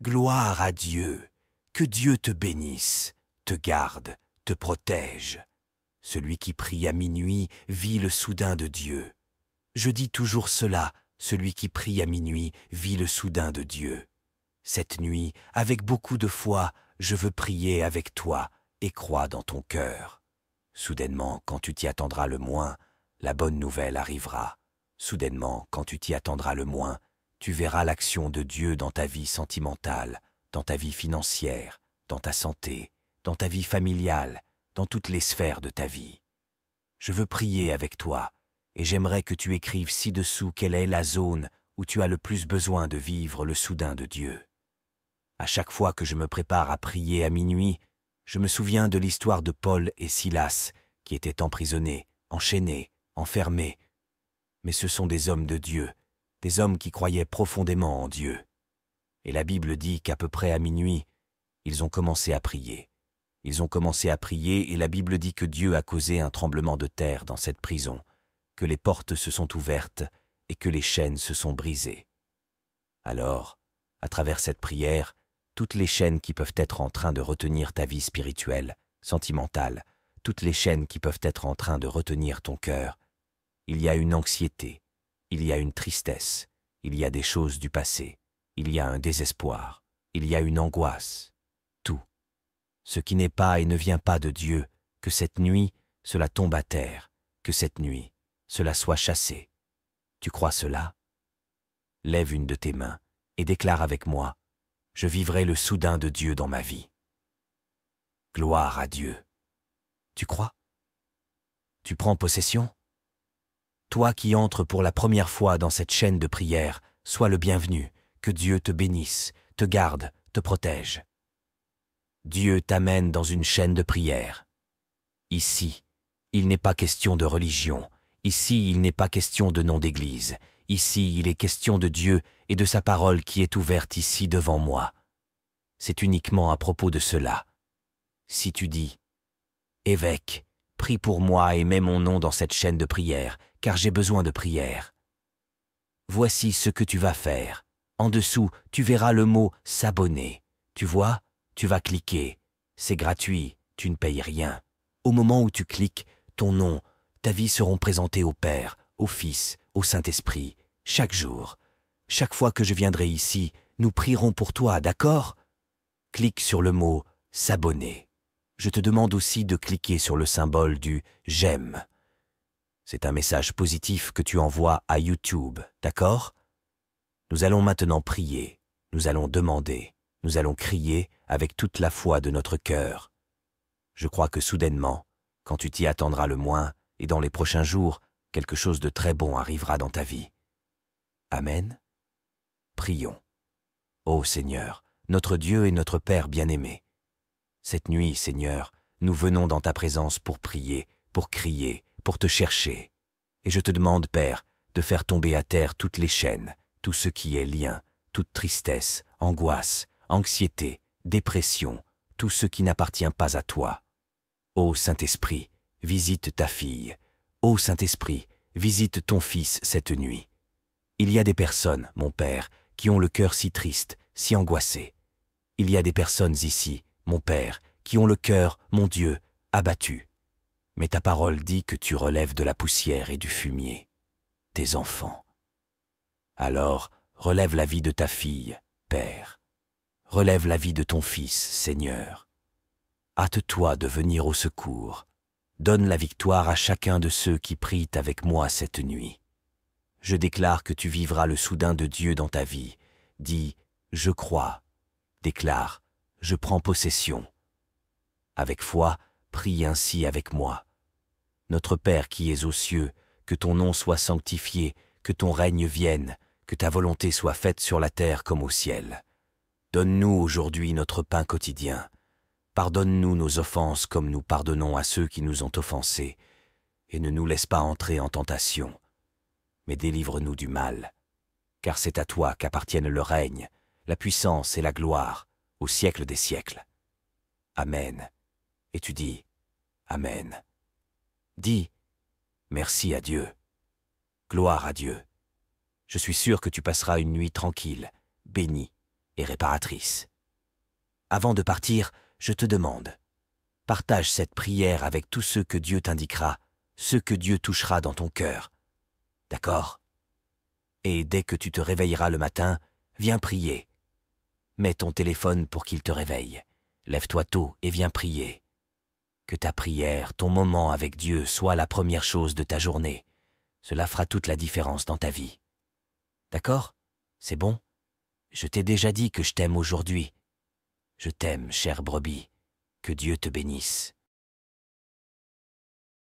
Gloire à Dieu, que Dieu te bénisse, te garde, te protège. Celui qui prie à minuit vit le soudain de Dieu. Je dis toujours cela, celui qui prie à minuit vit le soudain de Dieu. Cette nuit, avec beaucoup de foi, je veux prier avec toi et crois dans ton cœur. Soudainement, quand tu t'y attendras le moins, la bonne nouvelle arrivera. Soudainement, quand tu t'y attendras le moins, tu verras l'action de Dieu dans ta vie sentimentale, dans ta vie financière, dans ta santé, dans ta vie familiale, dans toutes les sphères de ta vie. Je veux prier avec toi, et j'aimerais que tu écrives ci-dessous quelle est la zone où tu as le plus besoin de vivre le soudain de Dieu. À chaque fois que je me prépare à prier à minuit, je me souviens de l'histoire de Paul et Silas, qui étaient emprisonnés, enchaînés, enfermés. Mais ce sont des hommes de Dieu, des hommes qui croyaient profondément en Dieu. Et la Bible dit qu'à peu près à minuit, ils ont commencé à prier. Ils ont commencé à prier et la Bible dit que Dieu a causé un tremblement de terre dans cette prison, que les portes se sont ouvertes et que les chaînes se sont brisées. Alors, à travers cette prière, toutes les chaînes qui peuvent être en train de retenir ta vie spirituelle, sentimentale, toutes les chaînes qui peuvent être en train de retenir ton cœur, il y a une anxiété, il y a une tristesse, il y a des choses du passé, il y a un désespoir, il y a une angoisse. Tout. Ce qui n'est pas et ne vient pas de Dieu, que cette nuit, cela tombe à terre, que cette nuit, cela soit chassé. Tu crois cela Lève une de tes mains et déclare avec moi, je vivrai le soudain de Dieu dans ma vie. Gloire à Dieu. Tu crois Tu prends possession toi qui entres pour la première fois dans cette chaîne de prière, sois le bienvenu, que Dieu te bénisse, te garde, te protège. Dieu t'amène dans une chaîne de prière. Ici, il n'est pas question de religion, ici il n'est pas question de nom d'église, ici il est question de Dieu et de sa parole qui est ouverte ici devant moi. C'est uniquement à propos de cela. Si tu dis, Évêque, Prie pour moi et mets mon nom dans cette chaîne de prière, car j'ai besoin de prière. Voici ce que tu vas faire. En dessous, tu verras le mot S'abonner. Tu vois, tu vas cliquer. C'est gratuit, tu ne payes rien. Au moment où tu cliques, ton nom, ta vie seront présentés au Père, au Fils, au Saint-Esprit, chaque jour. Chaque fois que je viendrai ici, nous prierons pour toi, d'accord Clique sur le mot S'abonner je te demande aussi de cliquer sur le symbole du « J'aime ». C'est un message positif que tu envoies à YouTube, d'accord Nous allons maintenant prier, nous allons demander, nous allons crier avec toute la foi de notre cœur. Je crois que soudainement, quand tu t'y attendras le moins, et dans les prochains jours, quelque chose de très bon arrivera dans ta vie. Amen. Prions. Ô Seigneur, notre Dieu et notre Père bien-aimé, cette nuit, Seigneur, nous venons dans ta présence pour prier, pour crier, pour te chercher. Et je te demande, Père, de faire tomber à terre toutes les chaînes, tout ce qui est lien, toute tristesse, angoisse, anxiété, dépression, tout ce qui n'appartient pas à toi. Ô Saint-Esprit, visite ta fille. Ô Saint-Esprit, visite ton fils cette nuit. Il y a des personnes, mon Père, qui ont le cœur si triste, si angoissé. Il y a des personnes ici, mon Père, qui ont le cœur, mon Dieu, abattu. Mais ta parole dit que tu relèves de la poussière et du fumier, tes enfants. Alors relève la vie de ta fille, Père. Relève la vie de ton Fils, Seigneur. Hâte-toi de venir au secours. Donne la victoire à chacun de ceux qui prient avec moi cette nuit. Je déclare que tu vivras le soudain de Dieu dans ta vie. Dis, je crois. Déclare, je prends possession. Avec foi, prie ainsi avec moi. Notre Père qui es aux cieux, que ton nom soit sanctifié, que ton règne vienne, que ta volonté soit faite sur la terre comme au ciel. Donne-nous aujourd'hui notre pain quotidien. Pardonne-nous nos offenses comme nous pardonnons à ceux qui nous ont offensés, et ne nous laisse pas entrer en tentation, mais délivre-nous du mal, car c'est à toi qu'appartiennent le règne, la puissance et la gloire, au siècle des siècles. Amen. Et tu dis, Amen. Dis, merci à Dieu. Gloire à Dieu. Je suis sûr que tu passeras une nuit tranquille, bénie et réparatrice. Avant de partir, je te demande, partage cette prière avec tous ceux que Dieu t'indiquera, ceux que Dieu touchera dans ton cœur. D'accord Et dès que tu te réveilleras le matin, viens prier, Mets ton téléphone pour qu'il te réveille. Lève-toi tôt et viens prier. Que ta prière, ton moment avec Dieu soit la première chose de ta journée. Cela fera toute la différence dans ta vie. D'accord C'est bon Je t'ai déjà dit que je t'aime aujourd'hui. Je t'aime, chère brebis. Que Dieu te bénisse.